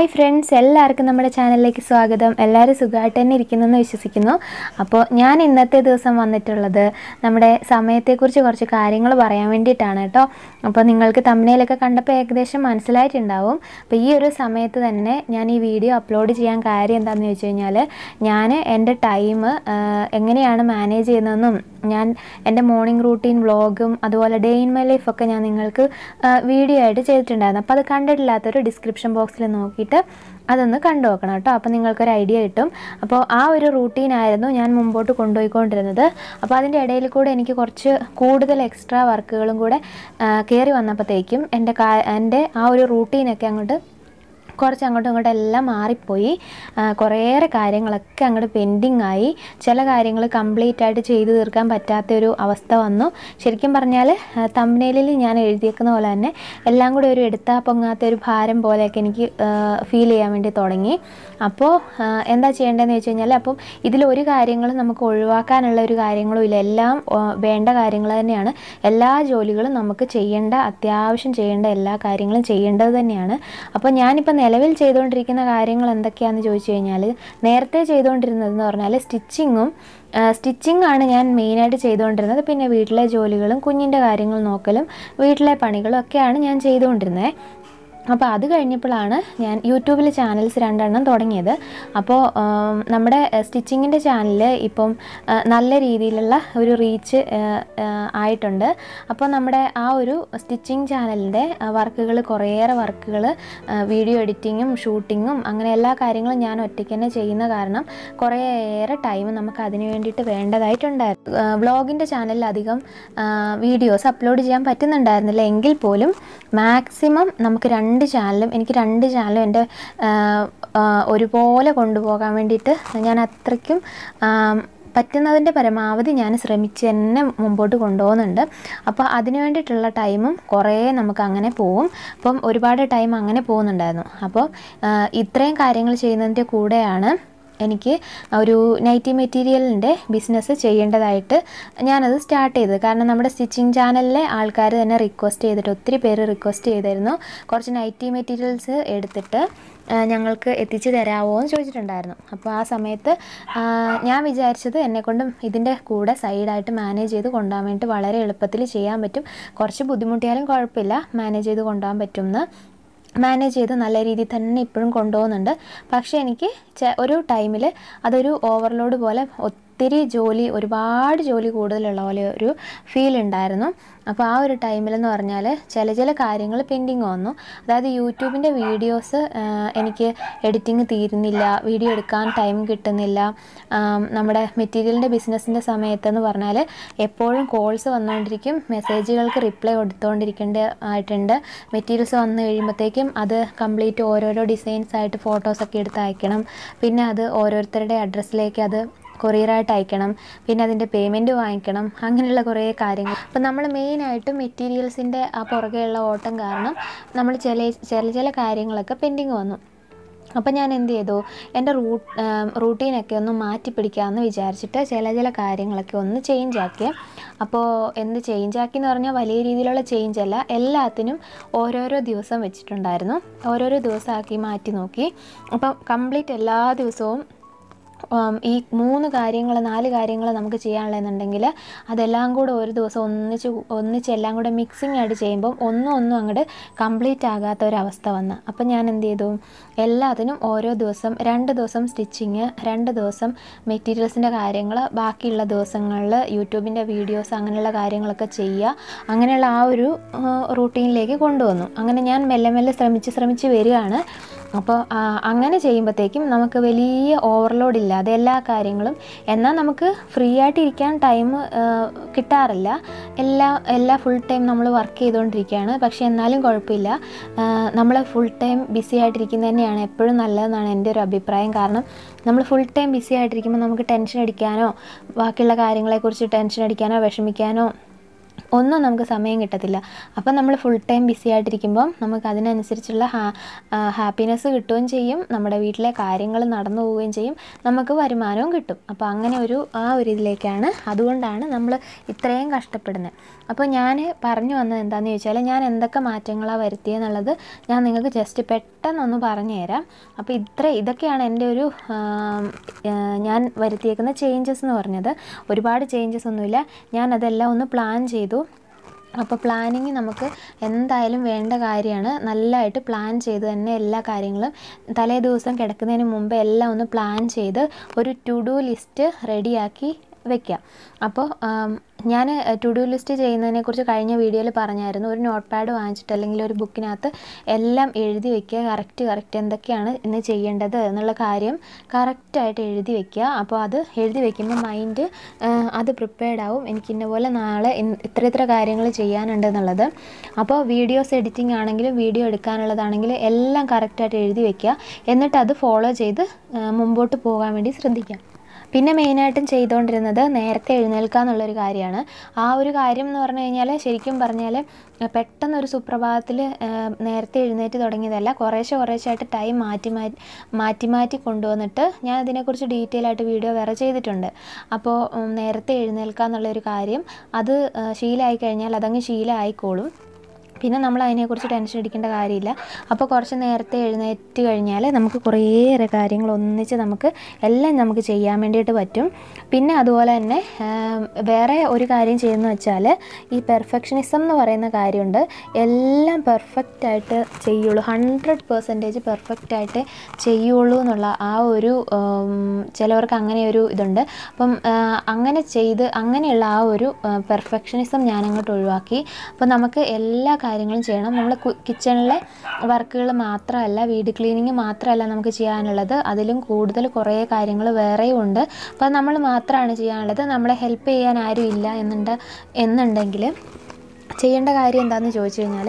hi friends എല്ലാവർക്കും നമ്മുടെ ചാനലിലേക്ക് സ്വാഗതം എല്ലാവരും സുഖമായിട്ട് തന്നെ എന്ന് വിശ്വസിക്കുന്നു അപ്പോൾ ഞാൻ ഇന്നത്തെ ദിവസം വന്നിട്ടുള്ളത് നമ്മുടെ സമയത്തെക്കുറിച്ച് കുറച്ച് കാര്യങ്ങൾ പറയാൻ വേണ്ടിയിട്ടാണ് കേട്ടോ അപ്പോൾ നിങ്ങൾക്ക് തമ്മിലൊക്കെ കണ്ടപ്പോൾ ഏകദേശം മനസ്സിലായിട്ടുണ്ടാവും അപ്പോൾ ഈ ഒരു സമയത്ത് തന്നെ ഞാൻ ഈ വീഡിയോ അപ്ലോഡ് ചെയ്യാൻ കാര്യം എന്താണെന്ന് ചോദിച്ചു കഴിഞ്ഞാൽ ഞാൻ എൻ്റെ ടൈം എങ്ങനെയാണ് മാനേജ് ചെയ്യുന്നതെന്നും ഞാൻ എൻ്റെ മോർണിംഗ് റൂട്ടീൻ വ്ളോഗും അതുപോലെ ഡേ ഇൻ മൈ ലൈഫൊക്കെ ഞാൻ നിങ്ങൾക്ക് വീഡിയോ ആയിട്ട് ചെയ്തിട്ടുണ്ടായിരുന്നു അപ്പോൾ അത് കണ്ടിട്ടില്ലാത്തൊരു ഡിസ്ക്രിപ്ഷൻ ബോക്സിൽ നോക്കിയിട്ട് അതൊന്ന് കണ്ടു നോക്കണം കേട്ടോ അപ്പോൾ നിങ്ങൾക്കൊരു ഐഡിയ കിട്ടും അപ്പോൾ ആ ഒരു റൂട്ടീനായിരുന്നു ഞാൻ മുമ്പോട്ട് കൊണ്ടുപോയിക്കൊണ്ടിരുന്നത് അപ്പോൾ അതിൻ്റെ ഇടയിൽ കൂടെ എനിക്ക് കുറച്ച് കൂടുതൽ എക്സ്ട്രാ വർക്കുകളും കൂടെ കയറി വന്നപ്പോഴത്തേക്കും എൻ്റെ എൻ്റെ ആ ഒരു റൂട്ടീനൊക്കെ അങ്ങോട്ട് കുറച്ച് അങ്ങോട്ടും ഇങ്ങോട്ടും എല്ലാം മാറിപ്പോയി കുറേയേറെ കാര്യങ്ങളൊക്കെ അങ്ങോട്ട് പെൻഡിങ് ആയി ചില കാര്യങ്ങൾ കംപ്ലീറ്റ് ആയിട്ട് ചെയ്തു തീർക്കാൻ പറ്റാത്ത ഒരു അവസ്ഥ വന്നു ശരിക്കും പറഞ്ഞാൽ തമ്മിലിൽ ഞാൻ എഴുതിയേക്കുന്ന പോലെ തന്നെ എല്ലാം കൂടി ഒരു എടുത്താൽ പൊങ്ങാത്ത ഒരു ഭാരം പോലെയൊക്കെ എനിക്ക് ഫീൽ ചെയ്യാൻ വേണ്ടി തുടങ്ങി അപ്പോൾ എന്താ ചെയ്യേണ്ടതെന്ന് വെച്ച് കഴിഞ്ഞാൽ അപ്പം ഇതിലൊരു കാര്യങ്ങളും നമുക്ക് ഒഴിവാക്കാനുള്ള ഒരു കാര്യങ്ങളും ഇല്ല എല്ലാം വേണ്ട കാര്യങ്ങൾ തന്നെയാണ് എല്ലാ ജോലികളും നമുക്ക് ചെയ്യേണ്ട അത്യാവശ്യം ചെയ്യേണ്ട എല്ലാ കാര്യങ്ങളും ചെയ്യേണ്ടത് തന്നെയാണ് അപ്പോൾ ഞാനിപ്പോൾ നിലവിൽ ചെയ്തുകൊണ്ടിരിക്കുന്ന കാര്യങ്ങൾ എന്തൊക്കെയാണെന്ന് ചോദിച്ചു കഴിഞ്ഞാൽ നേരത്തെ ചെയ്തുകൊണ്ടിരുന്നതെന്ന് പറഞ്ഞാൽ സ്റ്റിച്ചിങ്ങും സ്റ്റിച്ചിങ് ആണ് ഞാൻ മെയിനായിട്ട് ചെയ്തുകൊണ്ടിരുന്നത് പിന്നെ വീട്ടിലെ ജോലികളും കുഞ്ഞിൻ്റെ കാര്യങ്ങൾ നോക്കലും വീട്ടിലെ പണികളും ഒക്കെയാണ് ഞാൻ ചെയ്തുകൊണ്ടിരുന്നത് അപ്പോൾ അത് കഴിഞ്ഞപ്പോഴാണ് ഞാൻ യൂട്യൂബിൽ ചാനൽസ് രണ്ടെണ്ണം തുടങ്ങിയത് അപ്പോൾ നമ്മുടെ സ്റ്റിച്ചിങ്ങിൻ്റെ ചാനൽ ഇപ്പം നല്ല രീതിയിലുള്ള ഒരു റീച്ച് ആയിട്ടുണ്ട് അപ്പോൾ നമ്മുടെ ആ ഒരു സ്റ്റിച്ചിങ് ചാനലിൻ്റെ വർക്കുകൾ കുറേയേറെ വർക്കുകൾ വീഡിയോ എഡിറ്റിങ്ങും ഷൂട്ടിങ്ങും അങ്ങനെ എല്ലാ കാര്യങ്ങളും ഞാൻ ഒറ്റയ്ക്ക് തന്നെ ചെയ്യുന്ന കാരണം കുറേയേറെ ടൈം നമുക്ക് അതിന് വേണ്ടിയിട്ട് വേണ്ടതായിട്ടുണ്ടായിരുന്നു വ്ളോഗിൻ്റെ ചാനലിൽ അധികം വീഡിയോസ് അപ്ലോഡ് ചെയ്യാൻ പറ്റുന്നുണ്ടായിരുന്നില്ല എങ്കിൽ പോലും മാക്സിമം നമുക്ക് രണ്ട് രണ്ട് ചാനലും എനിക്ക് രണ്ട് ചാനലും എൻ്റെ ഒരുപോലെ കൊണ്ടുപോകാൻ വേണ്ടിയിട്ട് ഞാൻ അത്രയ്ക്കും പറ്റുന്നതിൻ്റെ പരമാവധി ഞാൻ ശ്രമിച്ച് തന്നെ മുമ്പോട്ട് കൊണ്ടുപോകുന്നുണ്ട് അപ്പോൾ അതിന് വേണ്ടിയിട്ടുള്ള ടൈമും കുറേ നമുക്ക് അങ്ങനെ പോവും അപ്പം ഒരുപാട് ടൈം അങ്ങനെ പോകുന്നുണ്ടായിരുന്നു അപ്പോൾ ഇത്രയും കാര്യങ്ങൾ ചെയ്യുന്നതിൻ്റെ കൂടെയാണ് എനിക്ക് ഒരു നൈറ്റി മെറ്റീരിയലിൻ്റെ ബിസിനസ് ചെയ്യേണ്ടതായിട്ട് ഞാനത് സ്റ്റാർട്ട് ചെയ്തത് കാരണം നമ്മുടെ സ്റ്റിച്ചിങ് ചാനലിലെ ആൾക്കാർ തന്നെ റിക്വസ്റ്റ് ചെയ്തിട്ട് ഒത്തിരി പേര് റിക്വസ്റ്റ് ചെയ്തായിരുന്നു കുറച്ച് നൈറ്റി മെറ്റീരിയൽസ് എടുത്തിട്ട് ഞങ്ങൾക്ക് എത്തിച്ചു തരാമോ എന്ന് ചോദിച്ചിട്ടുണ്ടായിരുന്നു അപ്പോൾ ആ സമയത്ത് ഞാൻ വിചാരിച്ചത് എന്നെക്കൊണ്ടും ഇതിൻ്റെ കൂടെ സൈഡായിട്ട് മാനേജ് ചെയ്ത് കൊണ്ടുപോകാൻ വേണ്ടി വളരെ എളുപ്പത്തിൽ ചെയ്യാൻ പറ്റും കുറച്ച് ബുദ്ധിമുട്ടിയാലും കുഴപ്പമില്ല മാനേജ് ചെയ്ത് കൊണ്ടുപോകാൻ പറ്റുമെന്ന് മാനേജ് ചെയ്ത് നല്ല രീതിയിൽ തന്നെ ഇപ്പോഴും കൊണ്ടുപോകുന്നുണ്ട് പക്ഷേ എനിക്ക് ഒരു ടൈമിൽ അതൊരു ഓവർലോഡ് പോലെ ഒത്തിരി ജോലി ഒരുപാട് ജോലി കൂടുതലുള്ള പോലെ ഒരു ഫീൽ ഉണ്ടായിരുന്നു അപ്പോൾ ആ ഒരു ടൈമിലെന്ന് പറഞ്ഞാൽ ചില ചില കാര്യങ്ങൾ പെൻഡിങ് വന്നു അതായത് യൂട്യൂബിൻ്റെ വീഡിയോസ് എനിക്ക് എഡിറ്റിങ് തീരുന്നില്ല വീഡിയോ എടുക്കാൻ ടൈം കിട്ടുന്നില്ല നമ്മുടെ മെറ്റീരിയലിൻ്റെ ബിസിനസ്സിൻ്റെ സമയത്തെന്ന് പറഞ്ഞാൽ എപ്പോഴും കോൾസ് വന്നുകൊണ്ടിരിക്കും മെസ്സേജുകൾക്ക് റിപ്ലൈ കൊടുത്തുകൊണ്ടിരിക്കേണ്ട ആയിട്ടുണ്ട് മെറ്റീരിയൽസ് വന്നു കഴിയുമ്പോഴത്തേക്കും അത് കംപ്ലീറ്റ് ഓരോരോ ഡിസൈൻസ് ആയിട്ട് ഫോട്ടോസൊക്കെ എടുത്ത് അയക്കണം പിന്നെ അത് ഓരോരുത്തരുടെ അഡ്രസ്സിലേക്ക് അത് കൊറിയറായിട്ട് അയക്കണം പിന്നെ അതിൻ്റെ പേയ്മെൻറ്റ് വാങ്ങിക്കണം അങ്ങനെയുള്ള കുറേ കാര്യങ്ങൾ അപ്പം നമ്മൾ മെയിനായിട്ടും മെറ്റീരിയൽസിൻ്റെ ആ പുറകെയുള്ള ഓട്ടം കാരണം നമ്മൾ ചില ചില ചില കാര്യങ്ങളൊക്കെ പെൻഡിങ് വന്നു അപ്പം ഞാൻ എന്ത് ചെയ്തു എൻ്റെ റൂട്ട് റൂട്ടീനൊക്കെ ഒന്ന് മാറ്റി പിടിക്കാമെന്ന് വിചാരിച്ചിട്ട് ചില ചില കാര്യങ്ങളൊക്കെ ഒന്ന് ചേഞ്ച് ആക്കി അപ്പോൾ എന്ത് ചേഞ്ച് ആക്കി എന്ന് പറഞ്ഞാൽ വലിയ രീതിയിലുള്ള ചേഞ്ച് അല്ല എല്ലാത്തിനും ഓരോരോ ദിവസം വെച്ചിട്ടുണ്ടായിരുന്നു ഓരോരോ ദിവസമാക്കി മാറ്റി നോക്കി അപ്പം കംപ്ലീറ്റ് എല്ലാ ദിവസവും ഈ മൂന്ന് കാര്യങ്ങൾ നാല് കാര്യങ്ങൾ നമുക്ക് ചെയ്യാനുള്ളതെന്നുണ്ടെങ്കിൽ അതെല്ലാം കൂടെ ഒരു ദിവസം ഒന്നിച്ച് ഒന്നിച്ച് എല്ലാം കൂടെ മിക്സിങ് ആയിട്ട് ചെയ്യുമ്പം ഒന്നും ഒന്നും അങ്ങോട്ട് കംപ്ലീറ്റ് ആകാത്ത ഒരവസ്ഥ വന്ന് അപ്പം ഞാൻ എന്ത് ചെയ്തു എല്ലാത്തിനും ഓരോ ദിവസം രണ്ട് ദിവസം സ്റ്റിച്ചിങ് രണ്ട് ദിവസം മെറ്റീരിയൽസിൻ്റെ കാര്യങ്ങൾ ബാക്കിയുള്ള ദിവസങ്ങളിൽ യൂട്യൂബിൻ്റെ വീഡിയോസ് അങ്ങനെയുള്ള കാര്യങ്ങളൊക്കെ ചെയ്യുക അങ്ങനെയുള്ള ആ ഒരു റൂട്ടീനിലേക്ക് കൊണ്ടുവന്നു അങ്ങനെ ഞാൻ മെല്ലെ മെല്ലെ ശ്രമിച്ച് ശ്രമിച്ച് വരികയാണ് അപ്പോൾ അങ്ങനെ ചെയ്യുമ്പോഴത്തേക്കും നമുക്ക് വലിയ ഓവർലോഡ് ഇല്ല അത് എല്ലാ കാര്യങ്ങളും എന്നാൽ നമുക്ക് ഫ്രീ ആയിട്ട് ഇരിക്കാൻ ടൈം കിട്ടാറില്ല എല്ലാ എല്ലാ ഫുൾ ടൈം നമ്മൾ വർക്ക് ചെയ്തുകൊണ്ടിരിക്കുകയാണ് പക്ഷേ എന്നാലും കുഴപ്പമില്ല നമ്മൾ ഫുൾ ടൈം ബിസി ആയിട്ടിരിക്കുന്നത് തന്നെയാണ് എപ്പോഴും നല്ലതെന്നാണ് എൻ്റെ ഒരു അഭിപ്രായം കാരണം നമ്മൾ ഫുൾ ടൈം ബിസി ആയിട്ടിരിക്കുമ്പോൾ നമുക്ക് ടെൻഷൻ അടിക്കാനോ ബാക്കിയുള്ള കാര്യങ്ങളെക്കുറിച്ച് ടെൻഷൻ അടിക്കാനോ വിഷമിക്കാനോ ഒന്നും നമുക്ക് സമയം കിട്ടത്തില്ല അപ്പം നമ്മൾ ഫുൾ ടൈം ബിസി ആയിട്ടിരിക്കുമ്പം നമുക്ക് അതിനനുസരിച്ചുള്ള ഹാപ്പിനെസ് കിട്ടുകയും ചെയ്യും നമ്മുടെ വീട്ടിലെ കാര്യങ്ങൾ നടന്നു പോവുകയും ചെയ്യും നമുക്ക് വരുമാനവും കിട്ടും അപ്പോൾ അങ്ങനെ ഒരു ആ ഒരു ഇതിലേക്കാണ് അതുകൊണ്ടാണ് നമ്മൾ ഇത്രയും കഷ്ടപ്പെടുന്നത് അപ്പോൾ ഞാൻ പറഞ്ഞു വന്നത് എന്താണെന്ന് ചോദിച്ചാൽ ഞാൻ എന്തൊക്കെ മാറ്റങ്ങളാണ് വരുത്തിയെന്നുള്ളത് ഞാൻ നിങ്ങൾക്ക് ജസ്റ്റ് പെട്ടെന്നൊന്ന് പറഞ്ഞു തരാം അപ്പോൾ ഇത്ര ഇതൊക്കെയാണ് എൻ്റെ ഒരു ഞാൻ വരുത്തിയേക്കുന്ന ചേഞ്ചസ് എന്ന് പറഞ്ഞത് ഒരുപാട് ചേഞ്ചസ് ഒന്നുമില്ല ഞാൻ അതെല്ലാം ഒന്ന് പ്ലാൻ ചെയ്തു അപ്പോൾ പ്ലാനിങ് നമുക്ക് എന്തായാലും വേണ്ട കാര്യമാണ് നല്ലതായിട്ട് പ്ലാൻ ചെയ്ത് തന്നെ എല്ലാ കാര്യങ്ങളും തലേ ദിവസം കിടക്കുന്നതിന് മുമ്പ് എല്ലാം ഒന്ന് പ്ലാൻ ചെയ്ത് ഒരു ടു ഡു ലിസ്റ്റ് റെഡിയാക്കി വെക്കാം അപ്പോൾ ഞാൻ ടു ഡു ലിസ്റ്റ് ചെയ്യുന്നതിനെക്കുറിച്ച് കഴിഞ്ഞ വീഡിയോയിൽ പറഞ്ഞായിരുന്നു ഒരു നോട്ട് പാഡ് വാങ്ങിച്ചിട്ട് അല്ലെങ്കിൽ ഒരു ബുക്കിനകത്ത് എല്ലാം എഴുതി വെക്കുക കറക്റ്റ് കറക്റ്റ് എന്തൊക്കെയാണ് ഇന്ന് ചെയ്യേണ്ടത് എന്നുള്ള കാര്യം കറക്റ്റായിട്ട് എഴുതി വെക്കുക അപ്പോൾ അത് എഴുതി വെക്കുമ്പോൾ മൈൻഡ് അത് പ്രിപ്പയർഡ് ആവും എനിക്ക് ഇന്ന പോലെ നാളെ ഇത്ര ഇത്ര കാര്യങ്ങൾ ചെയ്യാനുണ്ട് എന്നുള്ളത് അപ്പോൾ വീഡിയോസ് എഡിറ്റിംഗ് ആണെങ്കിലും വീഡിയോ എടുക്കാനുള്ളതാണെങ്കിലും എല്ലാം കറക്റ്റായിട്ട് എഴുതി വെക്കുക എന്നിട്ട് അത് ഫോളോ ചെയ്ത് മുമ്പോട്ട് പോകാൻ വേണ്ടി ശ്രദ്ധിക്കാം പിന്നെ മെയിനായിട്ടും ചെയ്തുകൊണ്ടിരുന്നത് നേരത്തെ എഴുന്നേൽക്കുക എന്നുള്ളൊരു കാര്യമാണ് ആ ഒരു കാര്യം എന്ന് പറഞ്ഞു കഴിഞ്ഞാൽ ശരിക്കും പറഞ്ഞാൽ പെട്ടെന്ന് ഒരു സുപ്രഭാതത്തിൽ നേരത്തെ എഴുന്നേറ്റ് തുടങ്ങിയതല്ല കുറേശ്ശെ കുറേശ്ശായിട്ട് ടൈം മാറ്റി മാറ്റി മാറ്റി മാറ്റി കൊണ്ടുവന്നിട്ട് ഞാൻ അതിനെക്കുറിച്ച് ഡീറ്റെയിൽ ആയിട്ട് വീഡിയോ വേറെ ചെയ്തിട്ടുണ്ട് അപ്പോൾ നേരത്തെ എഴുന്നേൽക്കുക എന്നുള്ളൊരു കാര്യം അത് ശീലമായി കഴിഞ്ഞാൽ അതങ്ങ് ശീലമായിക്കോളും പിന്നെ നമ്മൾ അതിനെക്കുറിച്ച് ടെൻഷൻ അടിക്കേണ്ട കാര്യമില്ല അപ്പോൾ കുറച്ച് നേരത്തെ എഴുന്നേറ്റ് കഴിഞ്ഞാൽ നമുക്ക് കുറേയേറെ കാര്യങ്ങൾ ഒന്നിച്ച് നമുക്ക് എല്ലാം നമുക്ക് ചെയ്യാൻ വേണ്ടിയിട്ട് പറ്റും പിന്നെ അതുപോലെ തന്നെ വേറെ ഒരു കാര്യം ചെയ്യുന്ന വെച്ചാൽ ഈ പെർഫെക്ഷനിസം എന്ന് പറയുന്ന കാര്യമുണ്ട് എല്ലാം പെർഫെക്റ്റ് ആയിട്ട് ചെയ്യുള്ളൂ ഹൺഡ്രഡ് പെർസെൻറ്റേജ് പെർഫെക്റ്റ് ആയിട്ട് ചെയ്യുള്ളൂ എന്നുള്ള ആ ഒരു ചിലവർക്ക് അങ്ങനെ ഒരു ഇതുണ്ട് അപ്പം അങ്ങനെ ചെയ്ത് അങ്ങനെയുള്ള ആ ഒരു പെർഫെക്ഷനിസം ഞാനങ്ങോട്ട് ഒഴിവാക്കി അപ്പോൾ നമുക്ക് എല്ലാ കാര്യങ്ങളും ചെയ്യണം നമ്മൾ കിച്ചണിലെ വർക്കുകൾ മാത്രമല്ല വീട് ക്ലീനിങ് മാത്രമല്ല നമുക്ക് ചെയ്യാനുള്ളത് അതിലും കൂടുതൽ കുറേ കാര്യങ്ങൾ വേറെയും ഉണ്ട് അപ്പോൾ നമ്മൾ മാത്രമാണ് ചെയ്യാനുള്ളത് നമ്മളെ ഹെൽപ്പ് ചെയ്യാൻ ആരും ഇല്ല എന്നുണ്ട് എന്നുണ്ടെങ്കിൽ ചെയ്യേണ്ട കാര്യം എന്താണെന്ന് ചോദിച്ചു കഴിഞ്ഞാൽ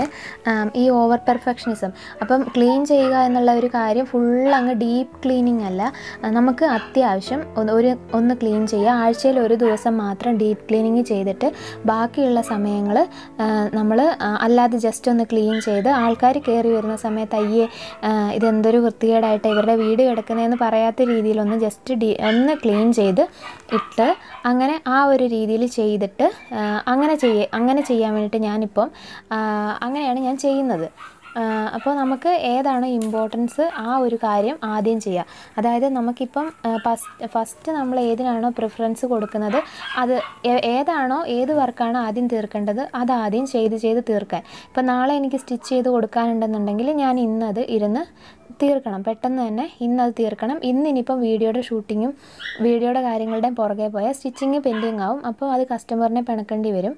ഈ ഓവർ പെർഫെക്ഷനിസം അപ്പം ക്ലീൻ ചെയ്യുക എന്നുള്ള ഒരു കാര്യം ഫുൾ അങ്ങ് ഡീപ്പ് ക്ലീനിങ് അല്ല നമുക്ക് അത്യാവശ്യം ഒരു ഒന്ന് ക്ലീൻ ചെയ്യുക ആഴ്ചയിൽ ഒരു ദിവസം മാത്രം ഡീപ്പ് ക്ലീനിങ് ചെയ്തിട്ട് ബാക്കിയുള്ള സമയങ്ങൾ നമ്മൾ അല്ലാതെ ജസ്റ്റ് ഒന്ന് ക്ലീൻ ചെയ്ത് ആൾക്കാർ കയറി വരുന്ന സമയത്ത് അയ്യേ ഇതെന്തൊരു വൃത്തികേടായിട്ട് ഇവരുടെ വീട് കിടക്കുന്നതെന്ന് പറയാത്ത രീതിയിലൊന്ന് ജസ്റ്റ് ഡീ ഒന്ന് ക്ലീൻ ചെയ്ത് ഇട്ട് അങ്ങനെ ആ ഒരു രീതിയിൽ ചെയ്തിട്ട് അങ്ങനെ ചെയ്യ അങ്ങനെ ചെയ്യാൻ വേണ്ടിയിട്ട് ഞാനിപ്പം അങ്ങനെയാണ് ഞാൻ ചെയ്യുന്നത് അപ്പോൾ നമുക്ക് ഏതാണ് ഇമ്പോർട്ടൻസ് ആ ഒരു കാര്യം ആദ്യം ചെയ്യുക അതായത് നമുക്കിപ്പം ഫസ്റ്റ് ഫസ്റ്റ് നമ്മൾ ഏതിനാണോ പ്രിഫറൻസ് കൊടുക്കുന്നത് അത് ഏതാണോ ഏത് വർക്കാണോ ആദ്യം തീർക്കേണ്ടത് അത് ആദ്യം ചെയ്ത് ചെയ്ത് തീർക്കാൻ ഇപ്പം നാളെ എനിക്ക് സ്റ്റിച്ച് ചെയ്ത് കൊടുക്കാനുണ്ടെന്നുണ്ടെങ്കിൽ ഞാൻ ഇന്നത് ഇരുന്ന് തീർക്കണം പെട്ടെന്ന് തന്നെ ഇന്നത് തീർക്കണം ഇന്ന് ഇനിയിപ്പം വീഡിയോയുടെ ഷൂട്ടിങ്ങും വീഡിയോയുടെ കാര്യങ്ങളുടെയും പുറകെ പോയാൽ സ്റ്റിച്ചിങ് പെൻഡിങ് ആവും അപ്പോൾ അത് കസ്റ്റമറിനെ പിണക്കേണ്ടി വരും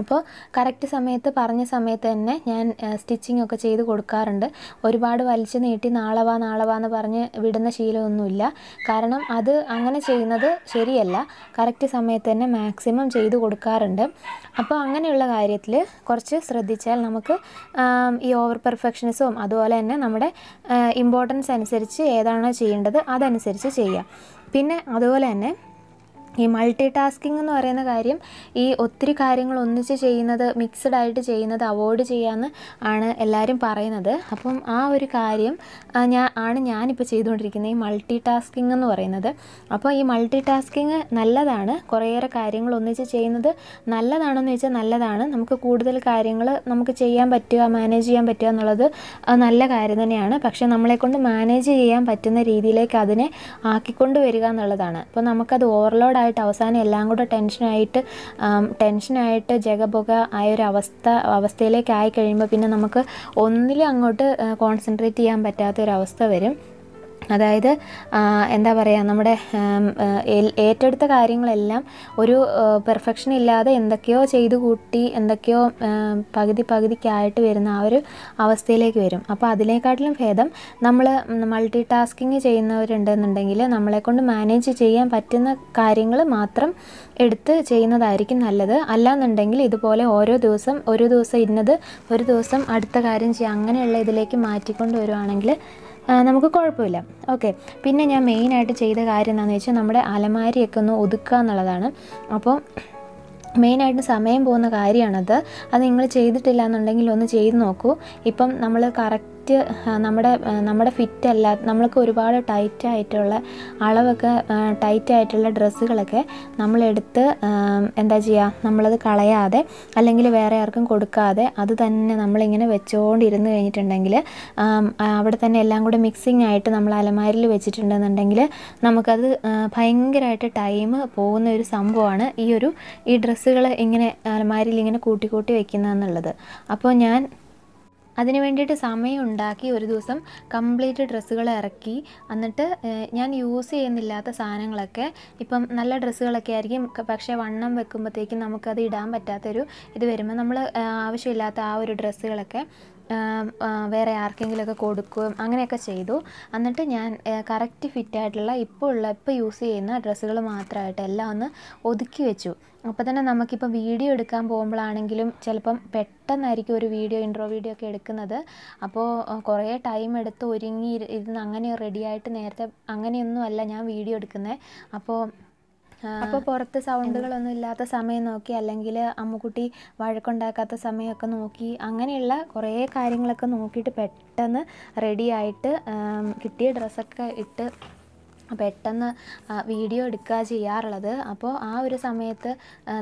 അപ്പോൾ കറക്റ്റ് സമയത്ത് പറഞ്ഞ സമയത്ത് തന്നെ ഞാൻ സ്റ്റിച്ചിങ് ഒക്കെ ചെയ്ത് കൊടുക്കാറുണ്ട് ഒരുപാട് വലിച്ച് നീട്ടി നാളെ വാ നാളെ വാ എന്ന് പറഞ്ഞ് വിടുന്ന ശീലമൊന്നുമില്ല കാരണം അത് അങ്ങനെ ചെയ്യുന്നത് ശരിയല്ല കറക്റ്റ് സമയത്ത് തന്നെ മാക്സിമം ചെയ്ത് കൊടുക്കാറുണ്ട് അപ്പോൾ അങ്ങനെയുള്ള കാര്യത്തിൽ കുറച്ച് ശ്രദ്ധിച്ചാൽ നമുക്ക് ഈ ഓവർ പെർഫെക്ഷനിസവും അതുപോലെ തന്നെ നമ്മുടെ ഇമ്പോർട്ടൻസ് അനുസരിച്ച് ഏതാണോ ചെയ്യേണ്ടത് അതനുസരിച്ച് ചെയ്യാം പിന്നെ അതുപോലെ തന്നെ ഈ മൾട്ടി ടാസ്കിംഗ് എന്ന് പറയുന്ന കാര്യം ഈ ഒത്തിരി കാര്യങ്ങൾ ഒന്നിച്ച് ചെയ്യുന്നത് മിക്സഡ് ആയിട്ട് ചെയ്യുന്നത് അവോയ്ഡ് ചെയ്യാമെന്ന് ആണ് എല്ലാവരും പറയുന്നത് അപ്പം ആ ഒരു കാര്യം ഞാൻ ആണ് ഞാനിപ്പോൾ ചെയ്തുകൊണ്ടിരിക്കുന്നത് ഈ മൾട്ടി ടാസ്കിംഗ് എന്ന് പറയുന്നത് അപ്പോൾ ഈ മൾട്ടി ടാസ്കിംഗ് നല്ലതാണ് കുറേയേറെ കാര്യങ്ങൾ ഒന്നിച്ച് ചെയ്യുന്നത് നല്ലതാണെന്ന് വെച്ചാൽ നല്ലതാണ് നമുക്ക് കൂടുതൽ കാര്യങ്ങൾ നമുക്ക് ചെയ്യാൻ പറ്റുക മാനേജ് ചെയ്യാൻ പറ്റുക എന്നുള്ളത് നല്ല കാര്യം തന്നെയാണ് പക്ഷേ നമ്മളെക്കൊണ്ട് മാനേജ് ചെയ്യാൻ പറ്റുന്ന രീതിയിലേക്ക് അതിനെ ആക്കിക്കൊണ്ട് വരിക എന്നുള്ളതാണ് അപ്പോൾ നമുക്കത് ഓവർലോഡ് തിരക്കായിട്ട് അവസാനം എല്ലാം കൂടെ ടെൻഷനായിട്ട് ടെൻഷനായിട്ട് ജഗപുക ആയ ഒരു അവസ്ഥ അവസ്ഥയിലേക്ക് ആയി കഴിയുമ്പോൾ പിന്നെ നമുക്ക് ഒന്നിലും അങ്ങോട്ട് കോൺസെൻട്രേറ്റ് ചെയ്യാൻ പറ്റാത്ത ഒരു അവസ്ഥ വരും അതായത് എന്താ പറയുക നമ്മുടെ ഏറ്റെടുത്ത കാര്യങ്ങളെല്ലാം ഒരു പെർഫെക്ഷൻ ഇല്ലാതെ എന്തൊക്കെയോ ചെയ്തു കൂട്ടി എന്തൊക്കെയോ പകുതി പകുതിക്കായിട്ട് വരുന്ന ആ ഒരു അവസ്ഥയിലേക്ക് വരും അപ്പോൾ അതിനേക്കാട്ടിലും ഭേദം നമ്മൾ മൾട്ടി ടാസ്കിങ് ചെയ്യുന്നവരുണ്ടെന്നുണ്ടെങ്കിൽ നമ്മളെക്കൊണ്ട് മാനേജ് ചെയ്യാൻ പറ്റുന്ന കാര്യങ്ങൾ മാത്രം എടുത്ത് ചെയ്യുന്നതായിരിക്കും നല്ലത് അല്ലാന്നുണ്ടെങ്കിൽ ഇതുപോലെ ഓരോ ദിവസം ഒരു ദിവസം ഇന്നത് ഒരു ദിവസം അടുത്ത കാര്യം ചെയ്യുക അങ്ങനെയുള്ള ഇതിലേക്ക് മാറ്റിക്കൊണ്ട് വരുവാണെങ്കിൽ നമുക്ക് കുഴപ്പമില്ല ഓക്കെ പിന്നെ ഞാൻ മെയിനായിട്ട് ചെയ്ത കാര്യം എന്താണെന്ന് വെച്ചാൽ നമ്മുടെ അലമാരിയൊക്കെ ഒന്ന് ഒതുക്കുക എന്നുള്ളതാണ് അപ്പോൾ മെയിനായിട്ട് സമയം പോകുന്ന കാര്യമാണത് അത് നിങ്ങൾ ചെയ്തിട്ടില്ല എന്നുണ്ടെങ്കിൽ ഒന്ന് ചെയ്ത് നോക്കൂ ഇപ്പം നമ്മൾ കറക്റ്റ് ടൈറ്റ് നമ്മുടെ നമ്മുടെ ഫിറ്റ് അല്ല നമ്മൾക്ക് ഒരുപാട് ടൈറ്റ് ആയിട്ടുള്ള അളവൊക്കെ ടൈറ്റ് ആയിട്ടുള്ള ഡ്രസ്സുകളൊക്കെ നമ്മളെടുത്ത് എന്താ ചെയ്യുക നമ്മളത് കളയാതെ അല്ലെങ്കിൽ വേറെ ആർക്കും കൊടുക്കാതെ അത് തന്നെ നമ്മളിങ്ങനെ വെച്ചുകൊണ്ടിരുന്ന് കഴിഞ്ഞിട്ടുണ്ടെങ്കിൽ അവിടെ തന്നെ എല്ലാം കൂടെ മിക്സിങ് ആയിട്ട് നമ്മൾ അലമാരിൽ വെച്ചിട്ടുണ്ടെന്നുണ്ടെങ്കിൽ നമുക്കത് ഭയങ്കരമായിട്ട് ടൈം പോകുന്ന ഒരു സംഭവമാണ് ഈ ഒരു ഈ ഡ്രസ്സുകൾ ഇങ്ങനെ അലമാരിയിൽ ഇങ്ങനെ കൂട്ടിക്കൂട്ടി കൂട്ടി വെക്കുന്നതെന്നുള്ളത് അപ്പോൾ ഞാൻ അതിന് വേണ്ടിയിട്ട് സമയം ഉണ്ടാക്കി ഒരു ദിവസം കംപ്ലീറ്റ് ഡ്രസ്സുകൾ ഇറക്കി എന്നിട്ട് ഞാൻ യൂസ് ചെയ്യുന്നില്ലാത്ത സാധനങ്ങളൊക്കെ ഇപ്പം നല്ല ഡ്രസ്സുകളൊക്കെ ആയിരിക്കും പക്ഷേ വണ്ണം വെക്കുമ്പോഴത്തേക്കും നമുക്കത് ഇടാൻ പറ്റാത്തൊരു ഇത് വരുമ്പോൾ നമ്മൾ ആവശ്യമില്ലാത്ത ആ ഒരു ഡ്രസ്സുകളൊക്കെ വേറെ ആർക്കെങ്കിലുമൊക്കെ കൊടുക്കുകയും അങ്ങനെയൊക്കെ ചെയ്തു എന്നിട്ട് ഞാൻ കറക്റ്റ് ഫിറ്റായിട്ടുള്ള ഇപ്പോൾ ഉള്ള ഇപ്പോൾ യൂസ് ചെയ്യുന്ന ഡ്രസ്സുകൾ മാത്രമായിട്ട് എല്ലാം ഒന്ന് ഒതുക്കി വെച്ചു അപ്പോൾ തന്നെ നമുക്കിപ്പോൾ വീഡിയോ എടുക്കാൻ പോകുമ്പോഴാണെങ്കിലും ചിലപ്പം പെട്ടെന്നായിരിക്കും ഒരു വീഡിയോ ഇൻട്രോ വീഡിയോ ഒക്കെ എടുക്കുന്നത് അപ്പോൾ കുറേ ടൈം എടുത്ത് ഒരുങ്ങി ഇരുന്ന് അങ്ങനെ റെഡിയായിട്ട് നേരത്തെ അങ്ങനെയൊന്നുമല്ല ഞാൻ വീഡിയോ എടുക്കുന്നത് അപ്പോൾ അപ്പോൾ പുറത്ത് സൗണ്ടുകളൊന്നും ഇല്ലാത്ത സമയം നോക്കി അല്ലെങ്കിൽ അമ്മുക്കുട്ടി വഴക്കുണ്ടാക്കാത്ത സമയമൊക്കെ നോക്കി അങ്ങനെയുള്ള കുറേ കാര്യങ്ങളൊക്കെ നോക്കിയിട്ട് പെട്ടെന്ന് റെഡിയായിട്ട് കിട്ടിയ ഡ്രസ്സൊക്കെ ഇട്ട് പെട്ടെന്ന് വീഡിയോ എടുക്കുക ചെയ്യാറുള്ളത് അപ്പോൾ ആ ഒരു സമയത്ത്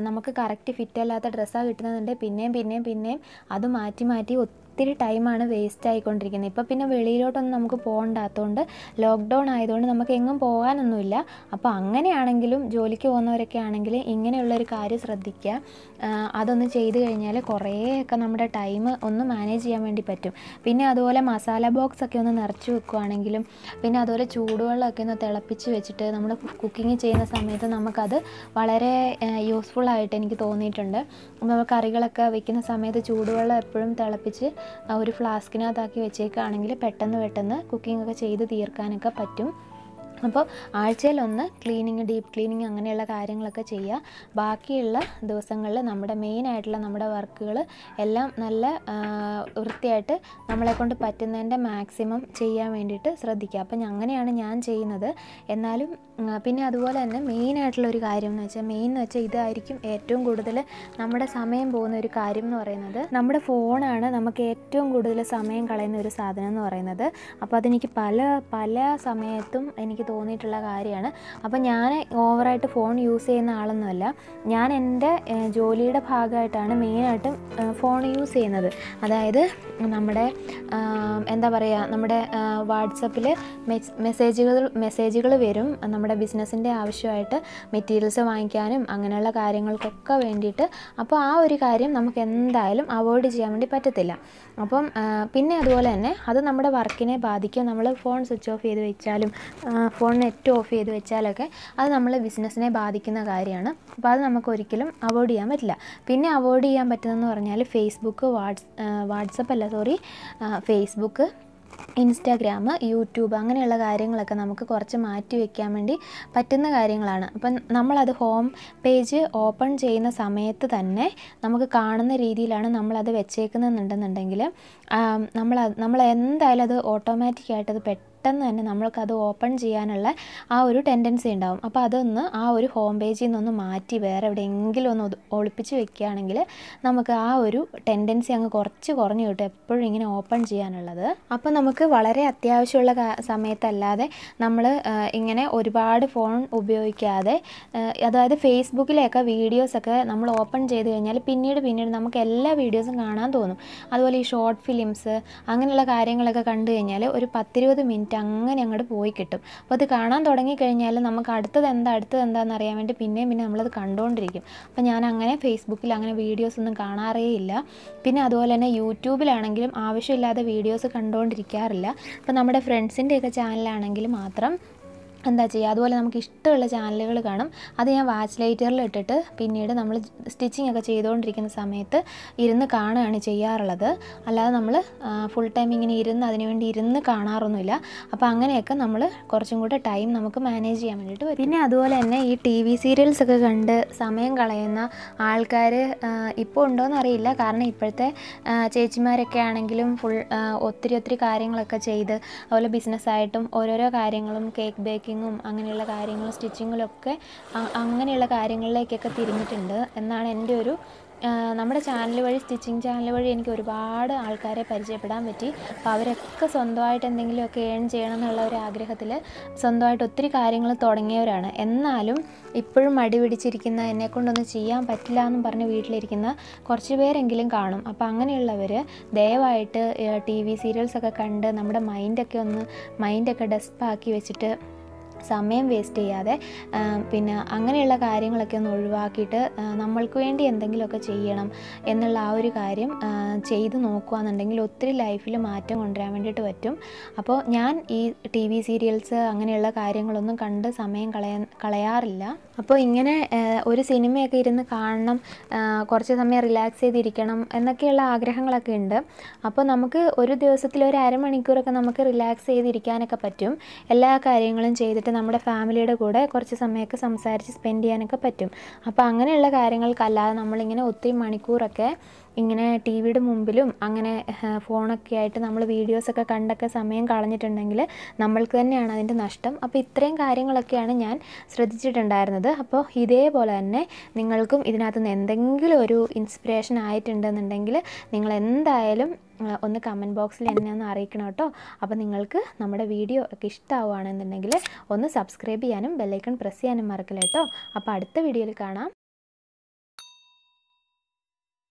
നമുക്ക് കറക്റ്റ് ഫിറ്റ് അല്ലാത്ത ഡ്രസ്സാണ് കിട്ടുന്നുണ്ട് പിന്നെയും പിന്നെയും പിന്നെയും അത് മാറ്റി മാറ്റി ഒത്തിരി ടൈമാണ് വേസ്റ്റ് ആയിക്കൊണ്ടിരിക്കുന്നത് ഇപ്പോൾ പിന്നെ വെളിയിലോട്ടൊന്നും നമുക്ക് പോകണ്ടാത്തതുകൊണ്ട് ലോക്ക്ഡൗൺ ആയതുകൊണ്ട് നമുക്ക് എങ്ങും പോകാനൊന്നുമില്ല അപ്പോൾ അങ്ങനെയാണെങ്കിലും ജോലിക്ക് പോകുന്നവരൊക്കെ ആണെങ്കിൽ ഇങ്ങനെയുള്ളൊരു കാര്യം ശ്രദ്ധിക്കുക അതൊന്ന് ചെയ്ത് കഴിഞ്ഞാൽ കുറേയൊക്കെ നമ്മുടെ ടൈം ഒന്ന് മാനേജ് ചെയ്യാൻ വേണ്ടി പറ്റും പിന്നെ അതുപോലെ മസാല ബോക്സ് ഒക്കെ ഒന്ന് നിറച്ച് വെക്കുകയാണെങ്കിലും പിന്നെ അതുപോലെ ചൂടുവെള്ളമൊക്കെ ഒന്ന് തിളപ്പിച്ച് വെച്ചിട്ട് നമ്മൾ കുക്കിംഗ് ചെയ്യുന്ന സമയത്ത് നമുക്കത് വളരെ യൂസ്ഫുൾ ആയിട്ട് എനിക്ക് തോന്നിയിട്ടുണ്ട് നമ്മൾ കറികളൊക്കെ വെക്കുന്ന സമയത്ത് ചൂടുവെള്ളം എപ്പോഴും തിളപ്പിച്ച് ഒരു ഫ്ലാസ്കിനകത്താക്കി വെച്ചേക്കുകയാണെങ്കിൽ പെട്ടെന്ന് പെട്ടെന്ന് കുക്കിംഗ് ഒക്കെ ചെയ്ത് തീർക്കാനൊക്കെ പറ്റും അപ്പോൾ ആഴ്ചയിലൊന്ന് ക്ലീനിങ് ഡീപ്പ് ക്ലീനിങ് അങ്ങനെയുള്ള കാര്യങ്ങളൊക്കെ ചെയ്യുക ബാക്കിയുള്ള ദിവസങ്ങളിൽ നമ്മുടെ മെയിനായിട്ടുള്ള നമ്മുടെ വർക്കുകൾ എല്ലാം നല്ല വൃത്തിയായിട്ട് നമ്മളെക്കൊണ്ട് പറ്റുന്നതിൻ്റെ മാക്സിമം ചെയ്യാൻ വേണ്ടിയിട്ട് ശ്രദ്ധിക്കുക അപ്പം അങ്ങനെയാണ് ഞാൻ ചെയ്യുന്നത് എന്നാലും പിന്നെ അതുപോലെ തന്നെ മെയിനായിട്ടുള്ള ഒരു കാര്യം എന്ന് വെച്ചാൽ മെയിൻ എന്ന് വെച്ചാൽ ഇതായിരിക്കും ഏറ്റവും കൂടുതൽ നമ്മുടെ സമയം പോകുന്ന ഒരു കാര്യം എന്ന് പറയുന്നത് നമ്മുടെ ഫോണാണ് നമുക്ക് ഏറ്റവും കൂടുതൽ സമയം കളയുന്ന ഒരു സാധനം എന്ന് പറയുന്നത് അപ്പോൾ അതെനിക്ക് പല പല സമയത്തും എനിക്ക് തോന്നിയിട്ടുള്ള കാര്യമാണ് അപ്പം ഞാൻ ഓവറായിട്ട് ഫോൺ യൂസ് ചെയ്യുന്ന ആളൊന്നുമല്ല ഞാൻ എൻ്റെ ജോലിയുടെ ഭാഗമായിട്ടാണ് മെയിനായിട്ടും ഫോൺ യൂസ് ചെയ്യുന്നത് അതായത് നമ്മുടെ എന്താ പറയുക നമ്മുടെ വാട്സപ്പിൽ മെസ്സേജുകൾ മെസ്സേജുകൾ വരും നമ്മുടെ ബിസിനസ്സിൻ്റെ ആവശ്യമായിട്ട് മെറ്റീരിയൽസ് വാങ്ങിക്കാനും അങ്ങനെയുള്ള കാര്യങ്ങൾക്കൊക്കെ വേണ്ടിയിട്ട് അപ്പോൾ ആ ഒരു കാര്യം നമുക്ക് എന്തായാലും അവോയ്ഡ് ചെയ്യാൻ വേണ്ടി പറ്റത്തില്ല അപ്പം പിന്നെ അതുപോലെ തന്നെ അത് നമ്മുടെ വർക്കിനെ ബാധിക്കും നമ്മൾ ഫോൺ സ്വിച്ച് ഓഫ് ചെയ്ത് വെച്ചാലും ഫോൺ നെറ്റ് ഓഫ് ചെയ്ത് വെച്ചാലൊക്കെ അത് നമ്മളെ ബിസിനസ്സിനെ ബാധിക്കുന്ന കാര്യമാണ് അപ്പോൾ അത് നമുക്ക് ഒരിക്കലും അവോയ്ഡ് ചെയ്യാൻ പറ്റില്ല പിന്നെ അവോയ്ഡ് ചെയ്യാൻ പറ്റുന്നതെന്ന് പറഞ്ഞാൽ ഫേസ്ബുക്ക് വാട്സ് വാട്സപ്പ് അല്ല സോറി ഫേസ്ബുക്ക് ഇൻസ്റ്റാഗ്രാം യൂട്യൂബ് അങ്ങനെയുള്ള കാര്യങ്ങളൊക്കെ നമുക്ക് കുറച്ച് മാറ്റി വയ്ക്കാൻ വേണ്ടി പറ്റുന്ന കാര്യങ്ങളാണ് അപ്പം നമ്മളത് ഹോം പേജ് ഓപ്പൺ ചെയ്യുന്ന സമയത്ത് തന്നെ നമുക്ക് കാണുന്ന രീതിയിലാണ് നമ്മളത് വെച്ചേക്കുന്നതെന്നുണ്ടെന്നുണ്ടെങ്കിൽ നമ്മൾ നമ്മൾ എന്തായാലും അത് ഓട്ടോമാറ്റിക്കായിട്ട് അത് പെട്ടെന്ന് പെട്ടെന്ന് തന്നെ നമ്മൾക്കത് ഓപ്പൺ ചെയ്യാനുള്ള ആ ഒരു ടെൻഡൻസി ഉണ്ടാവും അപ്പോൾ അതൊന്ന് ആ ഒരു ഹോം പേജിൽ നിന്നൊന്ന് മാറ്റി വേറെ എവിടെയെങ്കിലും ഒന്ന് ഒളിപ്പിച്ച് വെക്കുകയാണെങ്കിൽ നമുക്ക് ആ ഒരു ടെൻഡൻസി അങ്ങ് കുറച്ച് കുറഞ്ഞു കിട്ടും എപ്പോഴും ഇങ്ങനെ ഓപ്പൺ ചെയ്യാനുള്ളത് അപ്പോൾ നമുക്ക് വളരെ അത്യാവശ്യമുള്ള സമയത്തല്ലാതെ നമ്മൾ ഇങ്ങനെ ഒരുപാട് ഫോൺ ഉപയോഗിക്കാതെ അതായത് ഫേസ്ബുക്കിലെയൊക്കെ വീഡിയോസൊക്കെ നമ്മൾ ഓപ്പൺ ചെയ്ത് കഴിഞ്ഞാൽ പിന്നീട് പിന്നീട് നമുക്ക് എല്ലാ വീഡിയോസും കാണാൻ തോന്നും അതുപോലെ ഈ ഷോർട്ട് ഫിലിംസ് അങ്ങനെയുള്ള കാര്യങ്ങളൊക്കെ കണ്ടു കഴിഞ്ഞാൽ ഒരു പത്തിരുപത് മിനിറ്റ് ആയിട്ട് അങ്ങനെ അങ്ങോട്ട് പോയി കിട്ടും അപ്പോൾ അത് കാണാൻ തുടങ്ങിക്കഴിഞ്ഞാൽ നമുക്ക് അടുത്തത് എന്താ അടുത്തത് എന്താണെന്ന് അറിയാൻ വേണ്ടി പിന്നെയും പിന്നെ നമ്മളത് കണ്ടുകൊണ്ടിരിക്കും അപ്പോൾ ഞാൻ അങ്ങനെ ഫേസ്ബുക്കിൽ അങ്ങനെ വീഡിയോസ് ഒന്നും കാണാറേ ഇല്ല പിന്നെ അതുപോലെ തന്നെ യൂട്യൂബിലാണെങ്കിലും ആവശ്യമില്ലാതെ വീഡിയോസ് കണ്ടുകൊണ്ടിരിക്കാറില്ല അപ്പോൾ നമ്മുടെ ഫ്രണ്ട്സിൻ്റെയൊക്കെ ചാനലാണെങ്കിൽ മാത്രം എന്താ ചെയ്യുക അതുപോലെ നമുക്ക് ഇഷ്ടമുള്ള ചാനലുകൾ കാണും അത് ഞാൻ വാച്ച് ലൈറ്ററിൽ ഇട്ടിട്ട് പിന്നീട് നമ്മൾ സ്റ്റിച്ചിങ് ഒക്കെ ചെയ്തുകൊണ്ടിരിക്കുന്ന സമയത്ത് ഇരുന്ന് കാണുകയാണ് ചെയ്യാറുള്ളത് അല്ലാതെ നമ്മൾ ഫുൾ ടൈം ഇങ്ങനെ ഇരുന്ന് അതിനുവേണ്ടി ഇരുന്ന് കാണാറൊന്നുമില്ല അപ്പോൾ അങ്ങനെയൊക്കെ നമ്മൾ കുറച്ചും കൂടെ ടൈം നമുക്ക് മാനേജ് ചെയ്യാൻ വേണ്ടിയിട്ട് വരും പിന്നെ അതുപോലെ തന്നെ ഈ ടി വി സീരിയൽസ് ഒക്കെ കണ്ട് സമയം കളയുന്ന ആൾക്കാർ ഇപ്പോൾ ഉണ്ടോയെന്ന് അറിയില്ല കാരണം ഇപ്പോഴത്തെ ചേച്ചിമാരൊക്കെ ആണെങ്കിലും ഫുൾ ഒത്തിരി ഒത്തിരി കാര്യങ്ങളൊക്കെ ചെയ്ത് അതുപോലെ ബിസിനസ്സായിട്ടും ഓരോരോ കാര്യങ്ങളും കേക്ക് ബേക്കിംഗ് കട്ടിങ്ങും അങ്ങനെയുള്ള കാര്യങ്ങൾ സ്റ്റിച്ചിങ്ങിലൊക്കെ അങ്ങനെയുള്ള കാര്യങ്ങളിലേക്കൊക്കെ തിരിഞ്ഞിട്ടുണ്ട് എന്നാണ് എൻ്റെ ഒരു നമ്മുടെ ചാനൽ വഴി സ്റ്റിച്ചിങ് ചാനൽ വഴി എനിക്ക് ഒരുപാട് ആൾക്കാരെ പരിചയപ്പെടാൻ പറ്റി അപ്പോൾ അവരൊക്കെ സ്വന്തമായിട്ട് എന്തെങ്കിലുമൊക്കെ ഏൺ ചെയ്യണം എന്നുള്ള ഒരു ആഗ്രഹത്തിൽ സ്വന്തമായിട്ട് ഒത്തിരി കാര്യങ്ങൾ തുടങ്ങിയവരാണ് എന്നാലും ഇപ്പോഴും മടി പിടിച്ചിരിക്കുന്ന എന്നെക്കൊണ്ടൊന്നും ചെയ്യാൻ പറ്റില്ല എന്നും പറഞ്ഞ് വീട്ടിലിരിക്കുന്ന കുറച്ച് പേരെങ്കിലും കാണും അപ്പോൾ അങ്ങനെയുള്ളവർ ദയവായിട്ട് ടി വി സീരിയൽസൊക്കെ കണ്ട് നമ്മുടെ മൈൻഡൊക്കെ ഒന്ന് മൈൻഡൊക്കെ ഡെസ്പാക്കി വെച്ചിട്ട് സമയം വേസ്റ്റ് ചെയ്യാതെ പിന്നെ അങ്ങനെയുള്ള കാര്യങ്ങളൊക്കെ ഒന്ന് ഒഴിവാക്കിയിട്ട് നമ്മൾക്ക് വേണ്ടി എന്തെങ്കിലുമൊക്കെ ചെയ്യണം എന്നുള്ള ആ ഒരു കാര്യം ചെയ്ത് നോക്കുകയാണെന്നുണ്ടെങ്കിൽ ഒത്തിരി ലൈഫിൽ മാറ്റം കൊണ്ടുവരാൻ വേണ്ടിയിട്ട് പറ്റും അപ്പോൾ ഞാൻ ഈ ടി വി സീരിയൽസ് അങ്ങനെയുള്ള കാര്യങ്ങളൊന്നും കണ്ട് സമയം കളയാൻ കളയാറില്ല അപ്പോൾ ഇങ്ങനെ ഒരു സിനിമയൊക്കെ ഇരുന്ന് കാണണം കുറച്ച് സമയം റിലാക്സ് ചെയ്തിരിക്കണം എന്നൊക്കെയുള്ള ആഗ്രഹങ്ങളൊക്കെ ഉണ്ട് അപ്പോൾ നമുക്ക് ഒരു ദിവസത്തിൽ ഒരു അരമണിക്കൂറൊക്കെ നമുക്ക് റിലാക്സ് ചെയ്തിരിക്കാനൊക്കെ പറ്റും എല്ലാ കാര്യങ്ങളും ചെയ്തിട്ട് ആയിട്ട് നമ്മുടെ ഫാമിലിയുടെ കൂടെ കുറച്ച് സമയമൊക്കെ സംസാരിച്ച് സ്പെൻഡ് ചെയ്യാനൊക്കെ പറ്റും അപ്പോൾ അങ്ങനെയുള്ള കാര്യങ്ങൾക്കല്ലാതെ നമ്മളിങ്ങനെ ഒത്തിരി മണിക്കൂറൊക്കെ ഇങ്ങനെ ടി വിയുടെ മുമ്പിലും അങ്ങനെ ഫോണൊക്കെ ആയിട്ട് നമ്മൾ വീഡിയോസൊക്കെ കണ്ടൊക്കെ സമയം കളഞ്ഞിട്ടുണ്ടെങ്കിൽ നമ്മൾക്ക് തന്നെയാണ് അതിൻ്റെ നഷ്ടം അപ്പോൾ ഇത്രയും കാര്യങ്ങളൊക്കെയാണ് ഞാൻ ശ്രദ്ധിച്ചിട്ടുണ്ടായിരുന്നത് അപ്പോൾ ഇതേപോലെ തന്നെ നിങ്ങൾക്കും ഇതിനകത്ത് നിന്ന് എന്തെങ്കിലും ഒരു ഇൻസ്പിറേഷൻ ആയിട്ടുണ്ടെന്നുണ്ടെങ്കിൽ നിങ്ങൾ എന്തായാലും ഒന്ന് കമൻറ്റ് ബോക്സിൽ എന്നെ ഒന്ന് അറിയിക്കണം കേട്ടോ അപ്പോൾ നിങ്ങൾക്ക് നമ്മുടെ വീഡിയോ ഒക്കെ ഇഷ്ടമാവുകയാണെന്നുണ്ടെങ്കിൽ ഒന്ന് സബ്സ്ക്രൈബ് ചെയ്യാനും ബെല്ലൈക്കൺ പ്രസ് ചെയ്യാനും മറക്കില്ല കേട്ടോ അപ്പോൾ അടുത്ത വീഡിയോയിൽ കാണാം